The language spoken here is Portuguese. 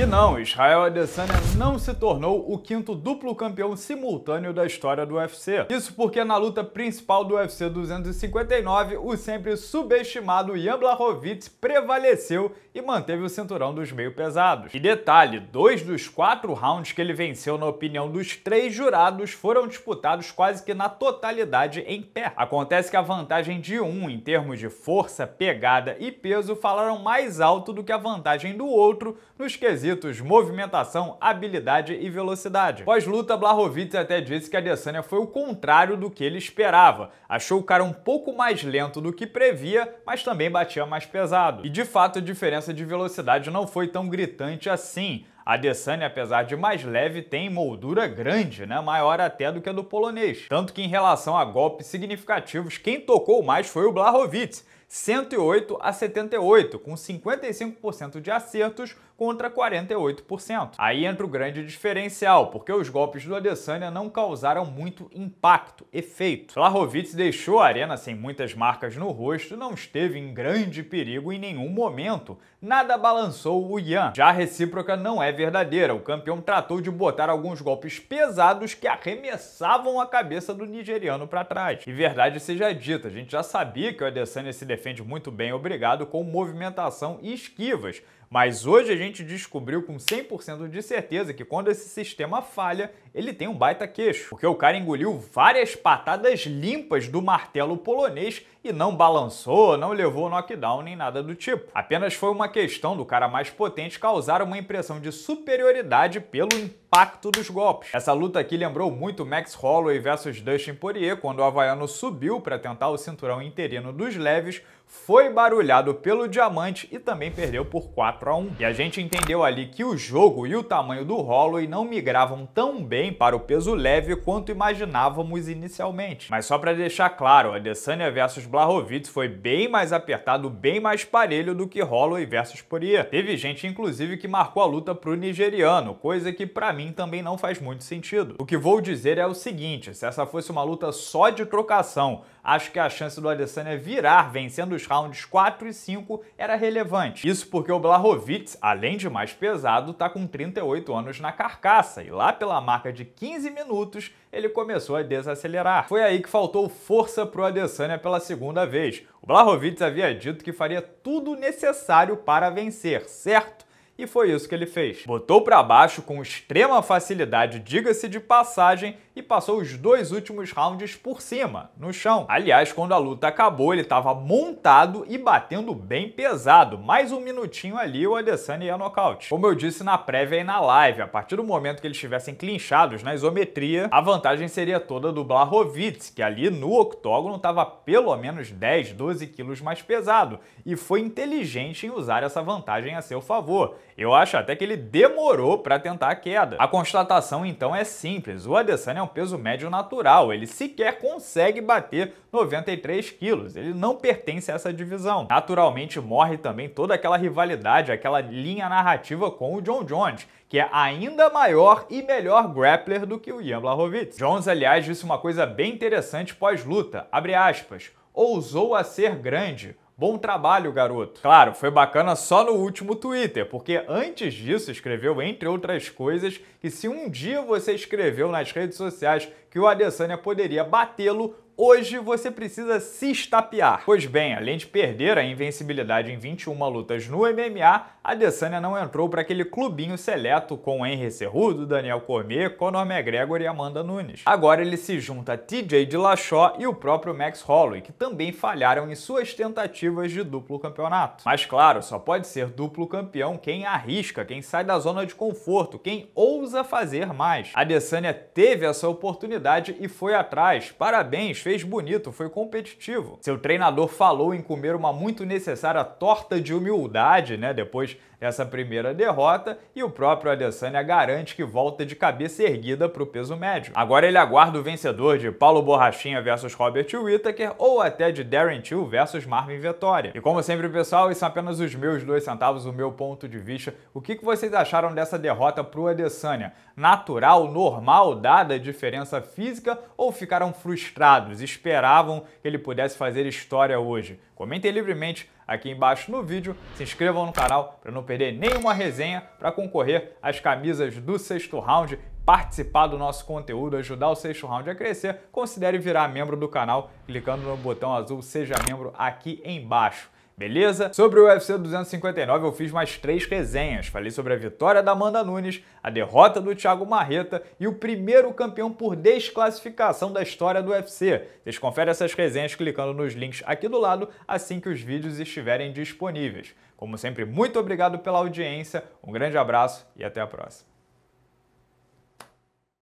E não, Israel Adesanya não se tornou o quinto duplo campeão simultâneo da história do UFC. Isso porque na luta principal do UFC 259, o sempre subestimado Jan Blachowicz prevaleceu e manteve o cinturão dos meio pesados. E detalhe, dois dos quatro rounds que ele venceu na opinião dos três jurados foram disputados quase que na totalidade em pé. Acontece que a vantagem de um em termos de força, pegada e peso falaram mais alto do que a vantagem do outro nos quesitos quesitos movimentação, habilidade e velocidade. Pós-luta, Blahovic até disse que a Adesanya foi o contrário do que ele esperava. Achou o cara um pouco mais lento do que previa, mas também batia mais pesado. E de fato, a diferença de velocidade não foi tão gritante assim. A Adesanya, apesar de mais leve, tem moldura grande, né? maior até do que a do polonês. Tanto que em relação a golpes significativos, quem tocou mais foi o Blahovic, 108 a 78, com 55% de acertos contra 48%. Aí entra o grande diferencial, porque os golpes do Adesanya não causaram muito impacto, efeito. Flahovitz deixou a arena sem muitas marcas no rosto, não esteve em grande perigo em nenhum momento, nada balançou o Ian. Já a recíproca não é verdadeira, o campeão tratou de botar alguns golpes pesados que arremessavam a cabeça do nigeriano para trás. E verdade seja dita, a gente já sabia que o Adesanya se defende defende muito bem, obrigado, com movimentação e esquivas. Mas hoje a gente descobriu com 100% de certeza que quando esse sistema falha, ele tem um baita queixo, porque o cara engoliu várias patadas limpas do martelo polonês e não balançou, não levou knockdown nem nada do tipo. Apenas foi uma questão do cara mais potente causar uma impressão de superioridade pelo impacto dos golpes. Essa luta aqui lembrou muito Max Holloway versus Dustin Poirier, quando o havaiano subiu para tentar o cinturão interino dos leves, foi barulhado pelo diamante e também perdeu por 4 4 a 1 E a gente entendeu ali que o jogo e o tamanho do Holloway não migravam tão bem para o peso leve quanto imaginávamos inicialmente. Mas só para deixar claro, Adesanya versus Blahovic foi bem mais apertado, bem mais parelho do que Holloway versus Poirier. Teve gente, inclusive, que marcou a luta pro nigeriano, coisa que para mim também não faz muito sentido. O que vou dizer é o seguinte, se essa fosse uma luta só de trocação, acho que a chance do Adesanya virar vencendo os rounds 4 e 5 era relevante. Isso porque o Blahovic Horowitz, além de mais pesado, está com 38 anos na carcaça e lá pela marca de 15 minutos ele começou a desacelerar. Foi aí que faltou força para o Adesanya pela segunda vez. O Blahovic havia dito que faria tudo necessário para vencer, certo? E foi isso que ele fez. Botou para baixo com extrema facilidade, diga-se de passagem, e passou os dois últimos rounds por cima, no chão. Aliás, quando a luta acabou, ele estava montado e batendo bem pesado. Mais um minutinho ali, o Adesanya ia nocaute. Como eu disse na prévia e na live, a partir do momento que eles estivessem clinchados na isometria, a vantagem seria toda do Blahovic, que ali no octógono estava pelo menos 10, 12 quilos mais pesado, e foi inteligente em usar essa vantagem a seu favor. Eu acho até que ele demorou para tentar a queda. A constatação então é simples, o Adesanya é um peso médio natural, ele sequer consegue bater 93 quilos, ele não pertence a essa divisão. Naturalmente morre também toda aquela rivalidade, aquela linha narrativa com o John Jones, que é ainda maior e melhor grappler do que o Ian Blachowicz. Jones, aliás, disse uma coisa bem interessante pós-luta, abre aspas, ousou a ser grande, Bom trabalho, garoto. Claro, foi bacana só no último Twitter, porque antes disso escreveu, entre outras coisas, que se um dia você escreveu nas redes sociais que o Adesanya poderia batê-lo, Hoje você precisa se estapear. Pois bem, além de perder a invencibilidade em 21 lutas no MMA, a Adesanya não entrou para aquele clubinho seleto com Henry Cerrudo, Daniel Cormier, Conor McGregor e Amanda Nunes. Agora ele se junta a TJ Dillashaw e o próprio Max Holloway, que também falharam em suas tentativas de duplo campeonato. Mas claro, só pode ser duplo campeão quem arrisca, quem sai da zona de conforto, quem ousa fazer mais. A Adesanya teve essa oportunidade e foi atrás. Parabéns, fez bonito, foi competitivo. Seu treinador falou em comer uma muito necessária torta de humildade, né, depois essa primeira derrota e o próprio Adesanya garante que volta de cabeça erguida para o peso médio. Agora ele aguarda o vencedor de Paulo Borrachinha versus Robert Whittaker ou até de Darren Till versus Marvin Vettori. E como sempre, pessoal, isso são é apenas os meus dois centavos, o meu ponto de vista. O que vocês acharam dessa derrota para o Adesanya? Natural, normal, dada a diferença física ou ficaram frustrados, esperavam que ele pudesse fazer história hoje? Comentem livremente aqui embaixo no vídeo, se inscrevam no canal para não perder nenhuma resenha para concorrer às camisas do sexto round, participar do nosso conteúdo, ajudar o sexto round a crescer, considere virar membro do canal clicando no botão azul Seja Membro aqui embaixo beleza? Sobre o UFC 259 eu fiz mais três resenhas. Falei sobre a vitória da Amanda Nunes, a derrota do Thiago Marreta e o primeiro campeão por desclassificação da história do UFC. Vocês conferem essas resenhas clicando nos links aqui do lado assim que os vídeos estiverem disponíveis. Como sempre, muito obrigado pela audiência, um grande abraço e até a próxima.